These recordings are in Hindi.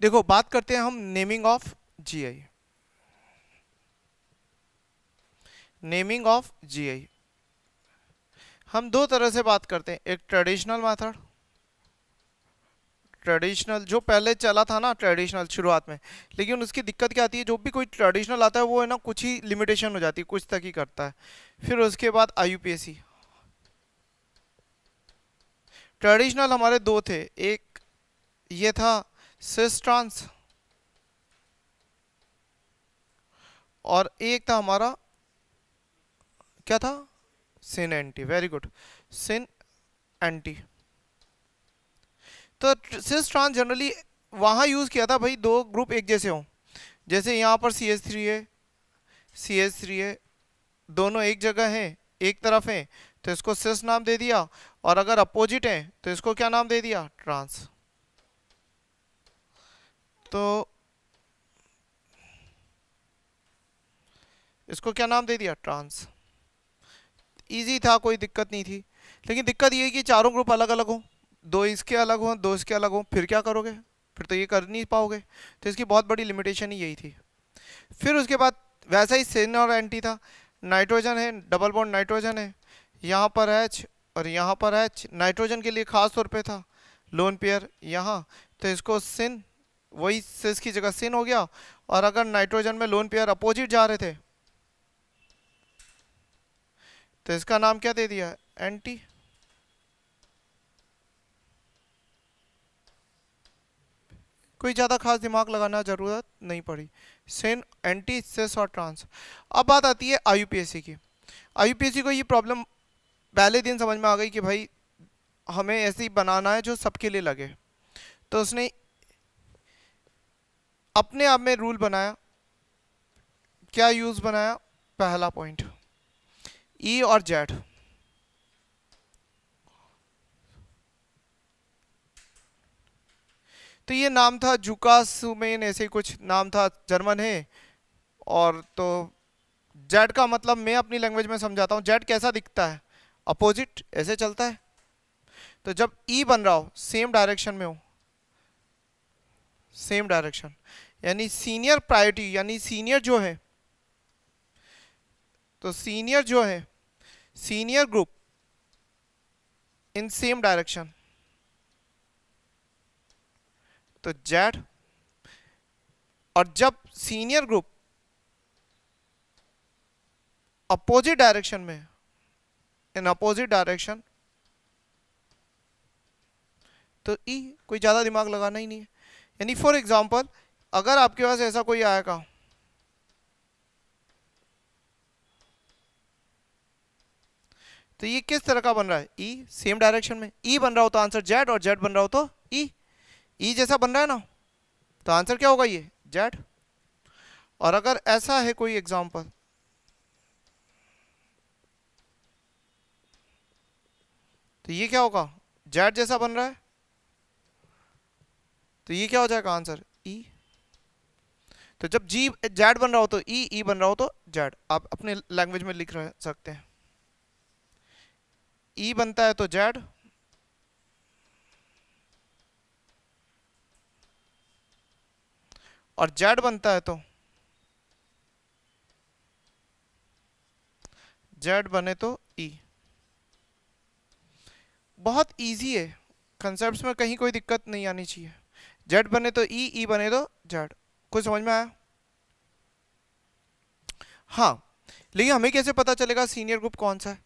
देखो बात करते हैं हम naming of GI naming of GI हम दो तरह से बात करते हैं एक ट्रेडिशनल मेथड ट्रेडिशनल जो पहले चला था ना ट्रेडिशनल शुरुआत में लेकिन उसकी दिक्कत क्या आती है जो भी कोई ट्रेडिशनल आता है वो है ना कुछ ही लिमिटेशन हो जाती है कुछ तक ही करता है फिर उसके बाद आई ट्रेडिशनल हमारे दो थे एक ये था सिस्ट्रांस और एक था हमारा क्या था syn anti very good syn anti तो सिस ट्रांस जनरली वहाँ यूज़ किया था भाई दो ग्रुप एक जैसे हों जैसे यहाँ पर सी एस थ्री है सी एस थ्री है दोनों एक जगह हैं एक तरफ हैं तो इसको सिस नाम दे दिया और अगर अपोजिट हैं तो इसको क्या नाम दे दिया ट्रांस तो इसको क्या नाम दे दिया ट्रांस इजी था कोई दिक्कत नहीं थी लेकिन दिक्कत ये कि चारों ग्रुप अलग अलग हों दो इसके अलग हों दो इसके अलग हों फिर क्या करोगे फिर तो ये कर नहीं पाओगे तो इसकी बहुत बड़ी लिमिटेशन ही यही थी फिर उसके बाद वैसा ही सिन और एंटी था नाइट्रोजन है डबल बॉन्ड नाइट्रोजन है यहाँ पर एच और यहाँ पर एच नाइट्रोजन के लिए खास तौर पे था लोन पेयर यहाँ तो इसको सिन वही सिस की जगह सिन हो गया और अगर नाइट्रोजन में लोन पेयर अपोजिट जा रहे थे तो इसका नाम क्या दे दिया एंटी कोई ज़्यादा खास दिमाग लगाना ज़रूरत नहीं पड़ी सेन एंटी सेस और ट्रांस अब बात आती है आई की आई को ये प्रॉब्लम पहले दिन समझ में आ गई कि भाई हमें ऐसी बनाना है जो सबके लिए लगे तो उसने अपने आप में रूल बनाया क्या यूज बनाया पहला पॉइंट ई e और जेड तो ये नाम था जुका सुमेन ऐसे कुछ नाम था जर्मन है और तो जेड का मतलब मैं अपनी लैंग्वेज में समझाता हूँ जेड कैसा दिखता है अपोजिट ऐसे चलता है तो जब ई e बन रहा हो सेम डायरेक्शन में हो सेम डायरेक्शन यानी सीनियर प्रायोरिटी यानी सीनियर जो है तो सीनियर जो है senior group in same direction तो जेड और जब सीनियर ग्रुप अपोजिट डायरेक्शन में इन अपोजिट डायरेक्शन तो ई कोई ज़्यादा दिमाग लगाना ही नहीं है यानी फॉर एग्जांपल अगर आपके पास ऐसा कोई आएगा तो ये किस तरह का बन रहा है ई सेम डायरेक्शन में ई e बन रहा हो तो आंसर जेड और जेड बन रहा हो तो ई e. ई e जैसा बन रहा है ना तो आंसर क्या होगा ये जेड और अगर ऐसा है कोई एग्जाम्पल तो ये क्या होगा जेड जैसा बन रहा है तो ये क्या हो जाएगा आंसर ई e. तो जब जी जेड बन रहा हो तो ई e, ई e बन रहा हो तो जेड आप अपने लैंग्वेज में लिख रहे सकते हैं ई e बनता है तो जेड और जेड बनता है तो जेड बने तो ई बहुत इजी है कंसेप्ट में कहीं कोई दिक्कत नहीं आनी चाहिए जेड बने तो ई ई बने तो जेड कोई समझ में आया हाँ लेकिन हमें कैसे पता चलेगा सीनियर ग्रुप कौन सा है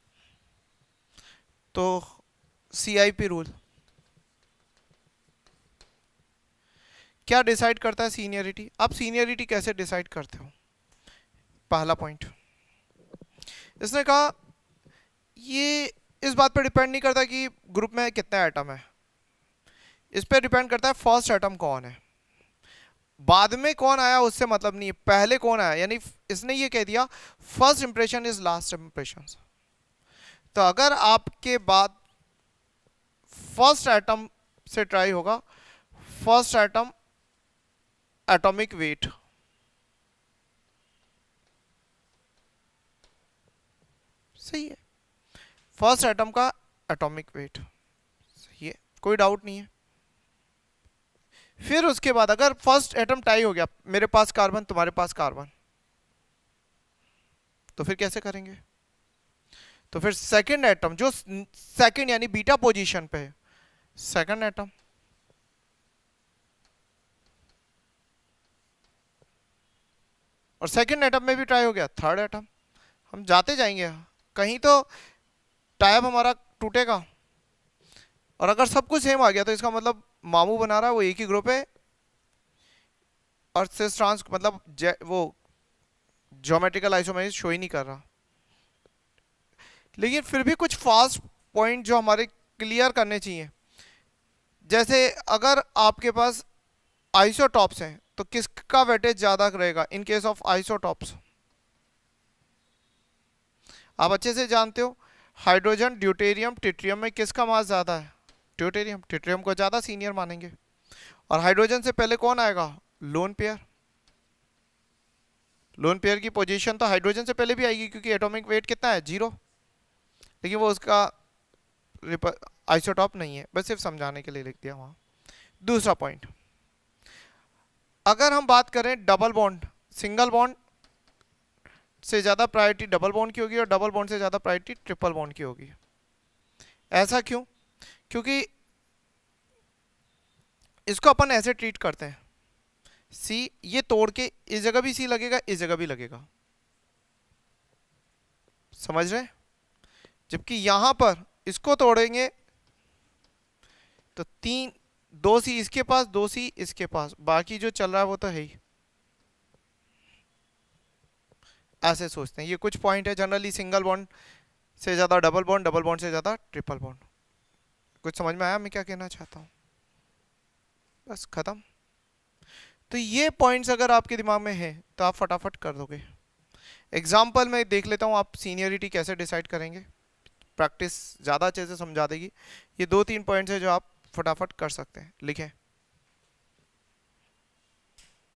तो सीआईपी रूल क्या डिसाइड करता है सीनियरिटी आप सीनियरिटी कैसे डिसाइड करते हो पहला पॉइंट इसने कहा ये इस बात पर डिपेंड नहीं करता कि ग्रुप में कितने आइटम है इस पर डिपेंड करता है फर्स्ट आइटम कौन है बाद में कौन आया उससे मतलब नहीं है पहले कौन आया यानी इसने ये कह दिया first impression is last impression तो अगर आपके बाद फर्स्ट एटम से ट्राई होगा फर्स्ट एटम एटॉमिक वेट सही है फर्स्ट एटम का एटॉमिक वेट सही है कोई डाउट नहीं है फिर उसके बाद अगर फर्स्ट एटम टाई हो गया मेरे पास कार्बन तुम्हारे पास कार्बन तो फिर कैसे करेंगे तो फिर सेकंड एटम जो सेकंड यानी बीटा पोजीशन पे है सेकंड एटम और सेकंड एटम में भी ट्राई हो गया थर्ड एटम हम जाते जाएंगे कहीं तो टाइप हमारा टूटेगा और अगर सब कुछ सेम आ गया तो इसका मतलब मामू बना रहा है वो एक ही ग्रुप है और सिस ट्रांस मतलब वो जोमेट्रिकल आइसोमेरिज शो ही नहीं कर रहा लेकिन फिर भी कुछ फास्ट पॉइंट जो हमारे क्लियर करने चाहिए जैसे अगर आपके पास आइसोटॉप्स हैं तो किसका वेटेज ज़्यादा रहेगा इन केस ऑफ आइसोटॉप्स आप अच्छे से जानते हो हाइड्रोजन ड्यूटेरियम टिट्रियम में किसका मास ज़्यादा है ट्यूटेरियम ट्यूटेरियम को ज़्यादा सीनियर मानेंगे और हाइड्रोजन से पहले कौन आएगा लोन पेयर लोन पेयर की पोजीशन तो हाइड्रोजन से पहले भी आएगी क्योंकि एटॉमिक वेट कितना है जीरो लेकिन वो उसका आइसोटॉप नहीं है बस सिर्फ समझाने के लिए लिख दिया वहाँ दूसरा पॉइंट अगर हम बात करें डबल बॉन्ड सिंगल बॉन्ड से ज़्यादा प्रायोरिटी डबल बॉन्ड की होगी और डबल बॉन्ड से ज़्यादा प्रायोरिटी ट्रिपल बॉन्ड की होगी ऐसा क्यों क्योंकि इसको अपन ऐसे ट्रीट करते हैं सी ये तोड़ के इस जगह भी सी लगेगा इस जगह भी लगेगा समझ रहे जबकि यहां पर इसको तोड़ेंगे तो तीन दो सी इसके पास दो सी इसके पास बाकी जो चल रहा है वो तो है ही ऐसे सोचते हैं ये कुछ पॉइंट है जनरली सिंगल बॉन्ड से ज़्यादा डबल बॉन्ड डबल बॉन्ड से ज़्यादा ट्रिपल बॉन्ड कुछ समझ में आया मैं क्या कहना चाहता हूँ बस ख़त्म तो ये पॉइंट्स अगर आपके दिमाग में हैं तो आप फटाफट कर दोगे एग्जाम्पल मैं देख लेता हूँ आप सीनियरिटी कैसे डिसाइड करेंगे प्रैक्टिस ज़्यादा अच्छे से समझा देगी ये दो तीन पॉइंट्स हैं जो आप फटाफट कर सकते हैं लिखें